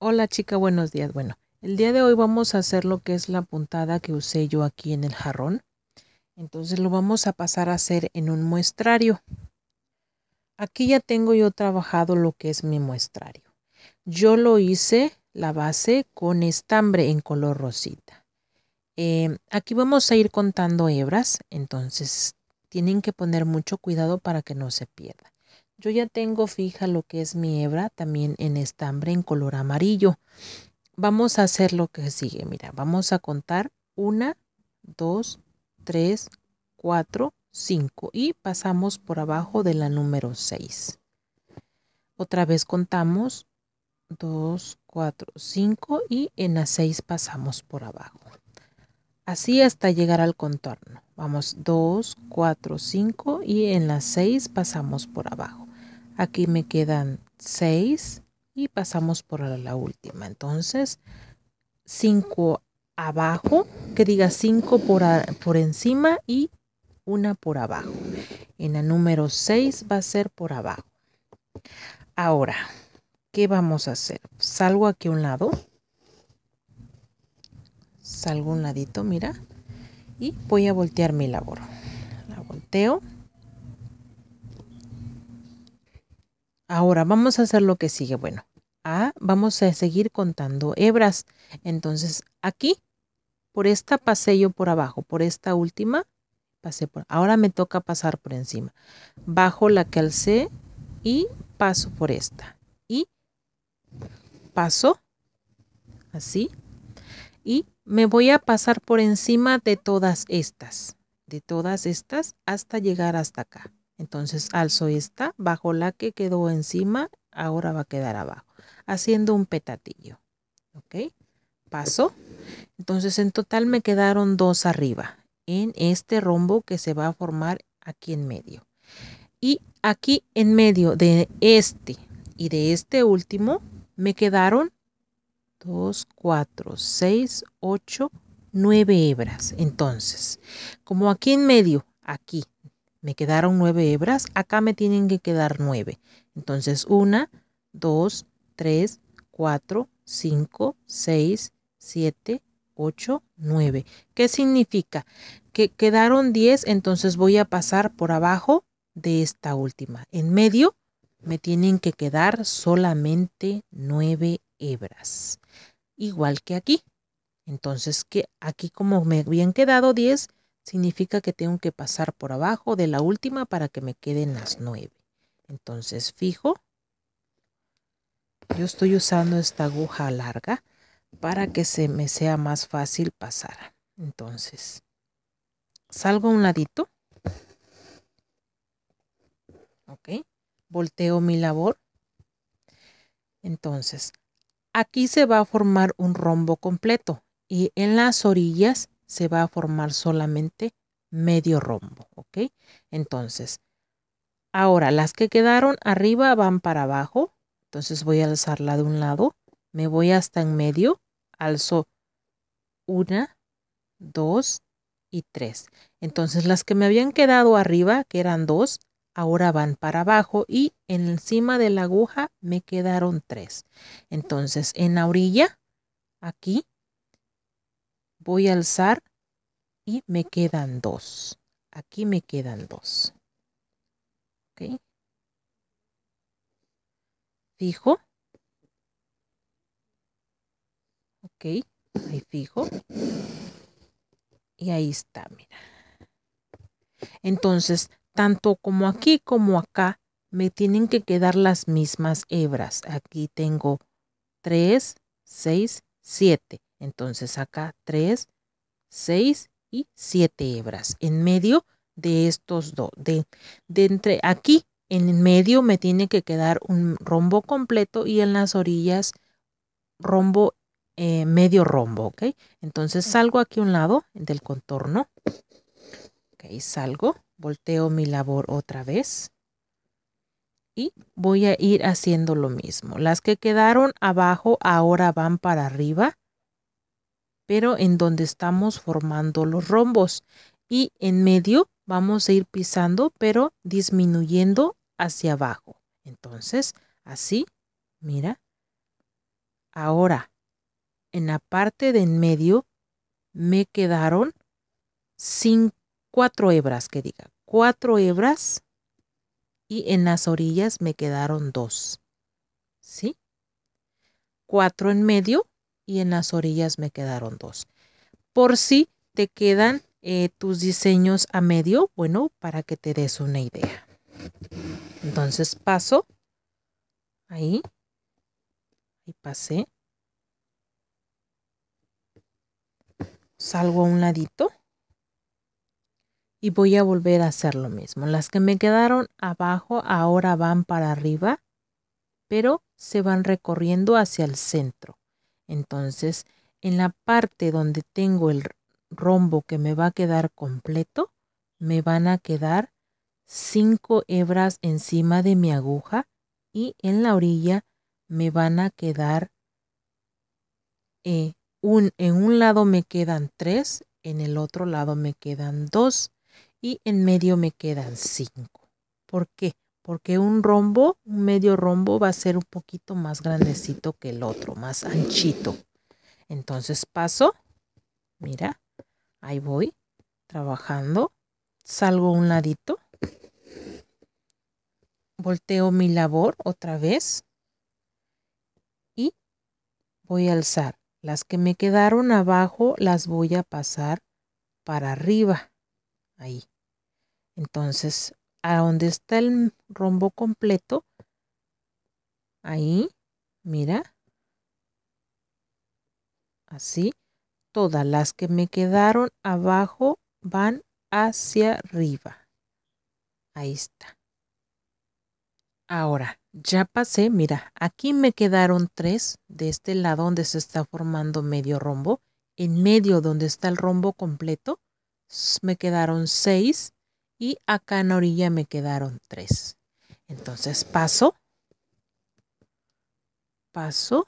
Hola chica, buenos días. Bueno, el día de hoy vamos a hacer lo que es la puntada que usé yo aquí en el jarrón. Entonces lo vamos a pasar a hacer en un muestrario. Aquí ya tengo yo trabajado lo que es mi muestrario. Yo lo hice la base con estambre en color rosita. Em, aquí vamos a ir contando hebras, entonces tienen que poner mucho cuidado para que no se pierda. Yo ya tengo fija lo que es mi hebra también en estambre en color amarillo. Vamos a hacer lo que sigue. Mira, vamos a contar 1, 2, 3, 4, 5 y pasamos por abajo de la número 6. Otra vez contamos 2, 4, 5 y en la 6 pasamos por abajo. Así hasta llegar al contorno. Vamos 2, 4, 5 y en la 6 pasamos por abajo. Aquí me quedan 6 y pasamos por la última. Entonces, 5 abajo, que diga 5 por, encima y una por abajo. En el número 6 va a ser por abajo. Ahora, ¿qué vamos a hacer? Salgo aquí a un lado. Salgo un ladito, mira. Y voy a voltear mi labor. La volteo. Ahora vamos a hacer lo que sigue. Bueno, vamos a seguir contando hebras. Entonces aquí, por esta pasé yo por abajo, por esta última pasé por... Ahora me toca pasar por encima. Bajo la que alcé y paso por esta. Y paso así y me voy a pasar por encima de todas estas, de todas estas hasta llegar hasta acá. Entonces alzo esta, bajo la que quedó encima, ahora va a quedar abajo, haciendo un petatillo. ¿Ok? Paso. Entonces en total me quedaron dos arriba, en este rombo que se va a formar aquí en medio. Y aquí en medio de este y de este último me quedaron dos, cuatro, seis, ocho, nueve hebras. Entonces, como aquí en medio, aquí me quedaron nueve hebras, acá me tienen que quedar nueve. Entonces, una, dos, tres, cuatro, cinco, seis, siete, ocho, nueve. ¿Qué significa? Que quedaron diez, entonces voy a pasar por abajo de esta última. En medio me tienen que quedar solamente nueve hebras. Igual que aquí. Entonces, que aquí como me habían quedado diez significa que tengo que pasar por abajo de la última para que me queden las nueve. Entonces fijo. Yo estoy usando esta aguja larga para que se me sea más fácil pasar. Entonces salgo a un ladito. Ok. Volteo mi labor. Entonces aquí se va a formar un rombo completo y en las orillas se va a formar solamente medio rombo, ¿ok? Entonces, ahora las que quedaron arriba van para abajo, entonces voy a alzarla de un lado, me voy hasta en medio, alzo una, dos y tres. Entonces las que me habían quedado arriba, que eran dos, ahora van para abajo y encima de la aguja me quedaron tres. Entonces en la orilla, aquí voy a alzar y me quedan dos. Aquí me quedan dos. ¿Ok? Fijo. Ok, ahí fijo. Y ahí está, mira. Entonces, tanto como aquí como acá, me tienen que quedar las mismas hebras. Aquí tengo tres seis siete entonces acá 3, 6 y 7 hebras en medio de estos dos. De, entre aquí, en medio me tiene que quedar un rombo completo y en las orillas rombo, eh, medio rombo, Entonces salgo aquí a un lado del contorno. Ok, salgo, volteo mi labor otra vez. Y voy a ir haciendo lo mismo. Las que quedaron abajo ahora van para arriba pero en donde estamos formando los rombos. Y en medio vamos a ir pisando, pero disminuyendo hacia abajo. Entonces, así, mira. Ahora, en la parte de en medio me quedaron cuatro hebras, que diga, cuatro hebras y en las orillas me quedaron dos. ¿Sí? Cuatro en medio y en las orillas me quedaron dos. Por si te quedan eh, tus diseños a medio, bueno, para que te des una idea. Entonces paso ahí y pasé. Salgo a un ladito y voy a volver a hacer lo mismo. Las que me quedaron abajo ahora van para arriba, pero se van recorriendo hacia el centro. Entonces, en la parte donde tengo el rombo que me va a quedar completo, me van a quedar 5 hebras encima de mi aguja y en la orilla me van a quedar eh, en un lado me quedan 3, en el otro lado me quedan 2 y en medio me quedan 5. ¿Por qué? porque un rombo, un medio rombo va a ser un poquito más grandecito que el otro, más anchito. Entonces paso, mira, ahí voy trabajando, salgo un ladito, volteo mi labor otra vez y voy a alzar. Las que me quedaron abajo las voy a pasar para arriba, ahí. Entonces a donde está el rombo completo, ahí, mira, así, todas las que me quedaron abajo van hacia arriba. Ahí está. Ahora, ya pasé, mira, aquí me quedaron tres de este lado donde se está formando medio rombo. En medio donde está el rombo completo, me quedaron seis y acá en la orilla me quedaron tres. Entonces paso, paso,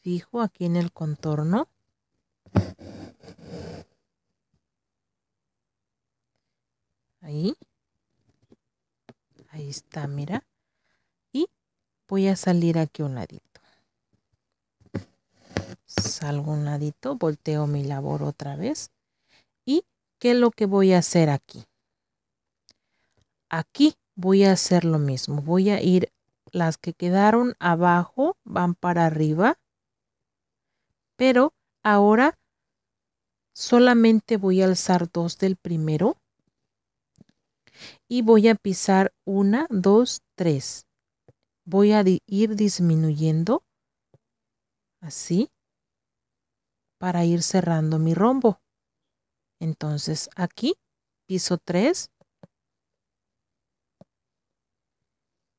fijo aquí en el contorno. Ahí. Ahí está, mira. Y voy a salir aquí un ladito. Salgo un ladito, volteo mi labor otra vez. ¿Y qué es lo que voy a hacer aquí? Aquí voy a hacer lo mismo. Voy a ir, las que quedaron abajo van para arriba. Pero ahora solamente voy a alzar dos del primero. Y voy a pisar una, dos, tres. Voy a ir disminuyendo así para ir cerrando mi rombo. Entonces aquí piso tres.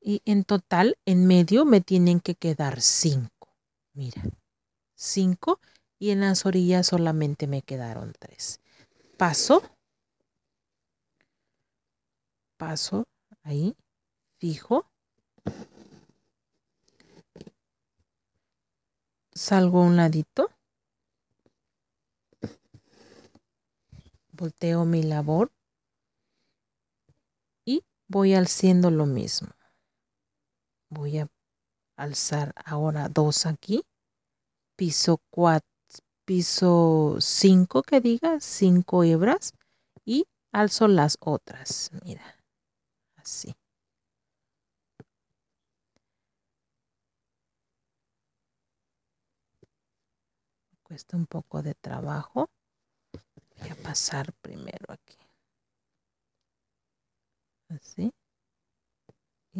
Y en total, en medio me tienen que quedar cinco. Mira, cinco. y en las orillas solamente me quedaron tres. Paso, paso ahí, fijo. Salgo a un ladito. Volteo mi labor y voy haciendo lo mismo voy a alzar ahora dos aquí, piso 4, piso 5 que diga, cinco hebras y alzo las otras, mira, así. cuesta un poco de trabajo. Voy a pasar primero aquí. Así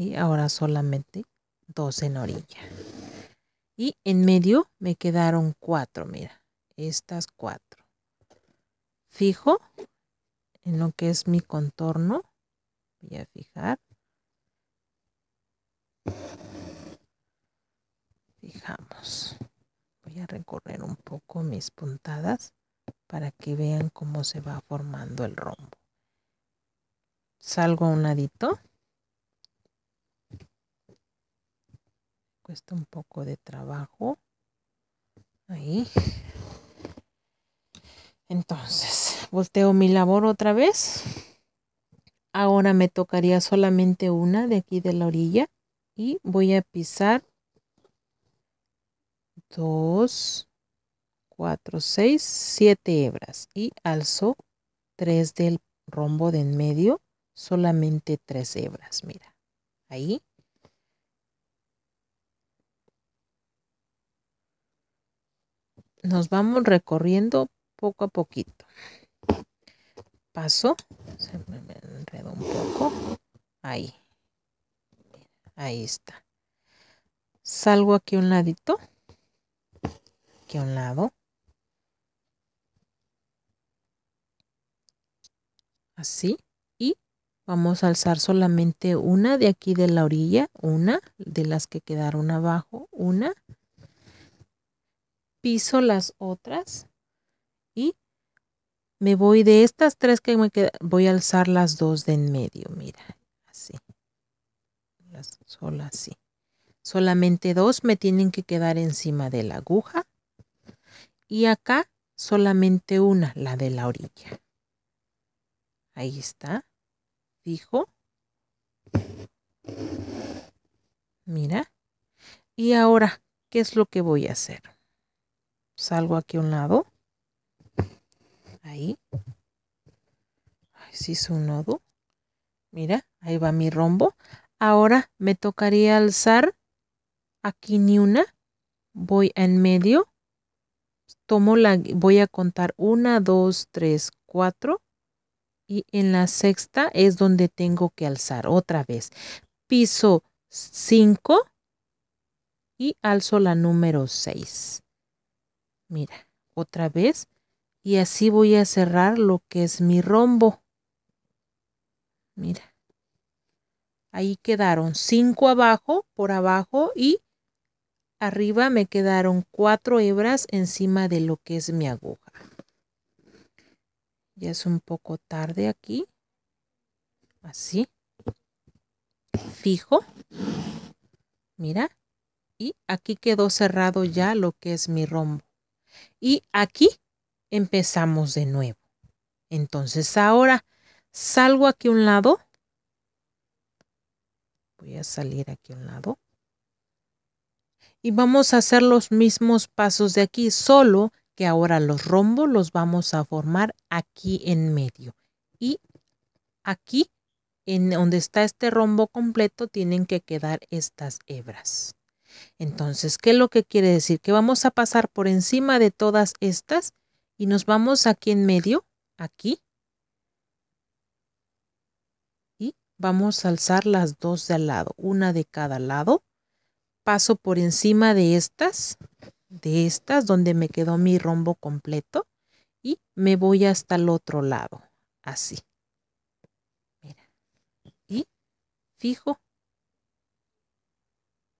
y ahora solamente dos en orilla. Y en medio me quedaron cuatro, mira, estas cuatro. Fijo en lo que es mi contorno, voy a fijar. Fijamos. Voy a recorrer un poco mis puntadas para que vean cómo se va formando el rombo. Salgo a un ladito. cuesta un poco de trabajo. Ahí. Entonces, volteo mi labor otra vez. Ahora me tocaría solamente una de aquí de la orilla y voy a pisar dos cuatro, seis, siete hebras y alzo tres del rombo de en medio, solamente tres hebras, mira, ahí nos vamos recorriendo poco a poquito. Paso, se me enredo un poco. Ahí. Ahí está. Salgo aquí un ladito. Aquí un lado. Así. Y vamos a alzar solamente una de aquí de la orilla. Una de las que quedaron abajo. Una piso las otras y me voy de estas tres que me quedan, voy a alzar las dos de en medio, mira, así, las, solo así. Solamente dos me tienen que quedar encima de la aguja y acá solamente una, la de la orilla. Ahí está, fijo. Mira. Y ahora, ¿qué es lo que voy a hacer? salgo aquí a un lado. Ahí. Ahí se hizo un nodo. Mira, ahí va mi rombo. Ahora me tocaría alzar aquí ni una. Voy en medio. Tomo la, voy a contar una, dos, tres, cuatro. Y en la sexta es donde tengo que alzar otra vez. Piso 5 y alzo la número 6. Mira, otra vez. Y así voy a cerrar lo que es mi rombo. Mira. Ahí quedaron 5 abajo, por abajo y arriba me quedaron cuatro hebras encima de lo que es mi aguja. Ya es un poco tarde aquí. Así. Fijo. Mira. Y aquí quedó cerrado ya lo que es mi rombo. Y aquí empezamos de nuevo. Entonces ahora salgo aquí a un lado. Voy a salir aquí a un lado. Y vamos a hacer los mismos pasos de aquí, solo que ahora los rombos los vamos a formar aquí en medio. Y aquí, en donde está este rombo completo, tienen que quedar estas hebras. Entonces, ¿qué es lo que quiere decir? Que vamos a pasar por encima de todas estas y nos vamos aquí en medio, aquí. Y vamos a alzar las dos de al lado, una de cada lado. Paso por encima de estas, de estas donde me quedó mi rombo completo y me voy hasta el otro lado, así. Mira. Y fijo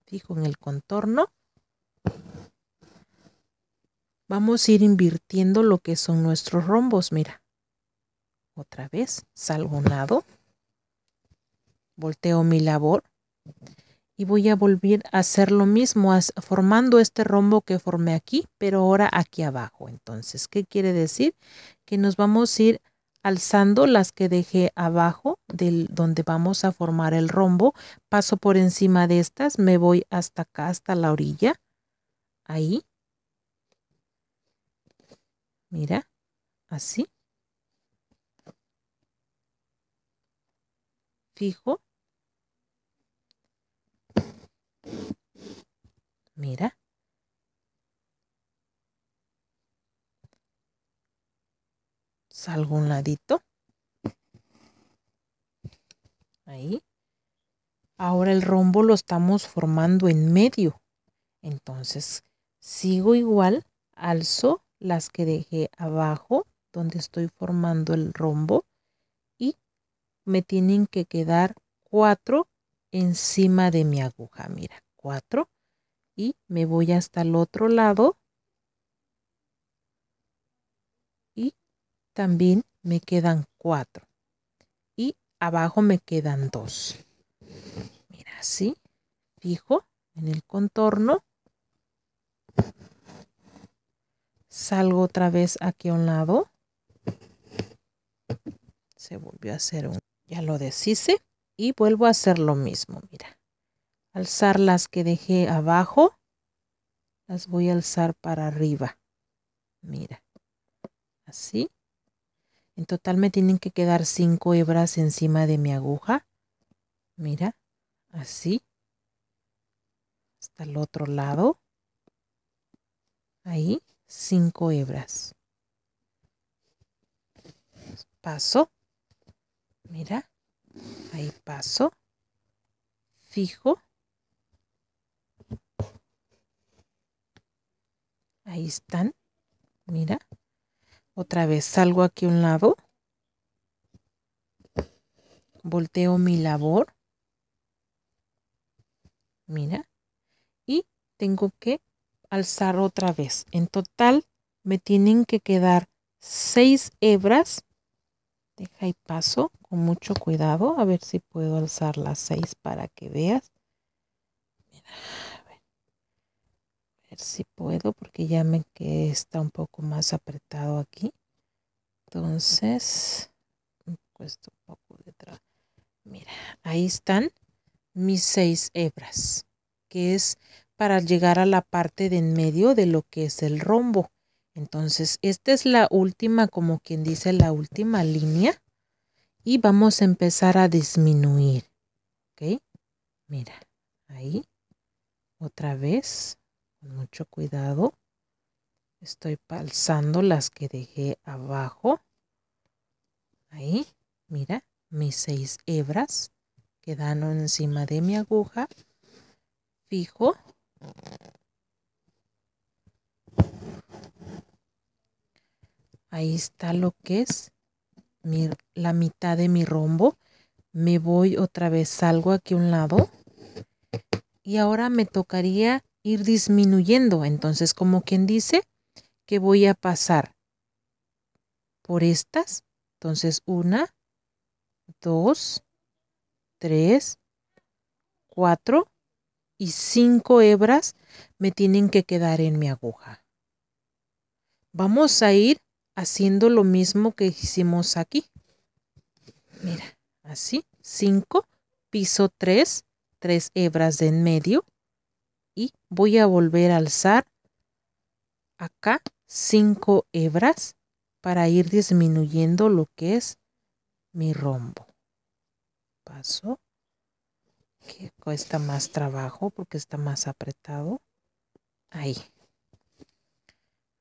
Fijo en el contorno. Vamos a ir invirtiendo lo que son nuestros rombos, mira. Otra vez, salgo un lado, volteo mi labor y voy a volver a hacer lo mismo, formando este rombo que formé aquí, pero ahora aquí abajo. Entonces, ¿qué quiere decir? Que nos vamos a ir alzando las que dejé abajo del donde vamos a formar el rombo, paso por encima de estas, me voy hasta acá, hasta la orilla, ahí, mira, así, fijo, mira, algún ladito. Ahí. Ahora el rombo lo estamos formando en medio. Entonces sigo igual, alzo las que dejé abajo donde estoy formando el rombo y me tienen que quedar cuatro encima de mi aguja. Mira, cuatro y me voy hasta el otro lado también me quedan cuatro. Y abajo me quedan dos. Mira, así. Fijo en el contorno. Salgo otra vez aquí a un lado. Se volvió a hacer un... Ya lo deshice. Y vuelvo a hacer lo mismo, mira. Alzar las que dejé abajo. Las voy a alzar para arriba. Mira. Así en total me tienen que quedar cinco hebras encima de mi aguja. Mira, así. Hasta el otro lado. Ahí, cinco hebras. Paso. Mira, ahí paso. Fijo. Ahí están. Mira. Otra vez salgo aquí a un lado. Volteo mi labor. Mira. Y tengo que alzar otra vez. En total me tienen que quedar seis hebras. Deja y paso con mucho cuidado. A ver si puedo alzar las seis para que veas si puedo porque ya me que está un poco más apretado aquí. Entonces, un poco detrás. Mira, ahí están mis seis hebras, que es para llegar a la parte de en medio de lo que es el rombo. Entonces, esta es la última, como quien dice, la última línea. Y vamos a empezar a disminuir. ¿Ok? Mira, ahí. Otra vez mucho cuidado. Estoy palzando las que dejé abajo. Ahí, mira, mis seis hebras quedan encima de mi aguja. Fijo. Ahí está lo que es la mitad de mi rombo. Me voy otra vez, salgo aquí a un lado. Y ahora me tocaría ir disminuyendo. Entonces, como quien dice que voy a pasar por estas. Entonces, una, dos, tres, cuatro y cinco hebras me tienen que quedar en mi aguja. Vamos a ir haciendo lo mismo que hicimos aquí. Mira, así, cinco piso tres, tres hebras de en medio, y voy a volver a alzar acá cinco hebras para ir disminuyendo lo que es mi rombo. Paso, que cuesta más trabajo porque está más apretado. Ahí.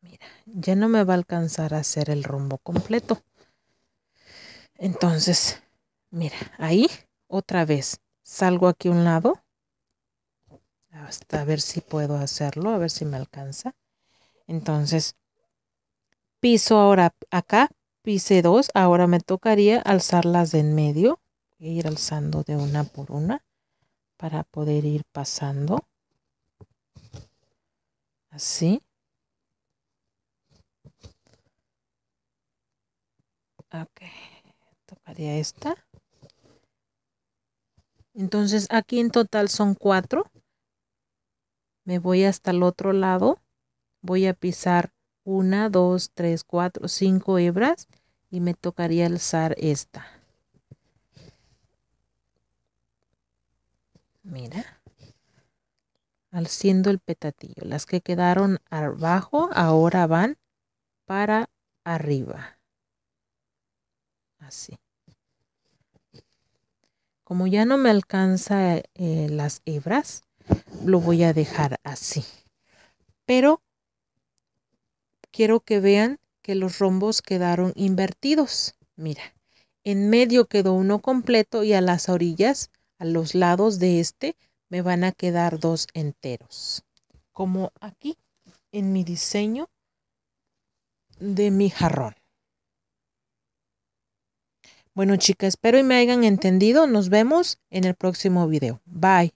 Mira, ya no me va a alcanzar a hacer el rombo completo. Entonces, mira, ahí otra vez salgo aquí a un lado hasta ver si puedo hacerlo, a ver si me alcanza. Entonces, piso ahora acá, pise dos, ahora me tocaría alzarlas de en medio, e ir alzando de una por una para poder ir pasando. Así. Ok, tocaría esta. Entonces aquí en total son cuatro me voy hasta el otro lado, voy a pisar una, dos, tres, cuatro, cinco hebras y me tocaría alzar esta. Mira, alciendo el petatillo. Las que quedaron abajo ahora van para arriba. Así. Como ya no me alcanza eh, las hebras, lo voy a dejar así. Pero quiero que vean que los rombos quedaron invertidos. Mira, en medio quedó uno completo y a las orillas, a los lados de este, me van a quedar dos enteros. Como aquí, en mi diseño de mi jarrón. Bueno, chicas, espero y me hayan entendido. Nos vemos en el próximo video. Bye.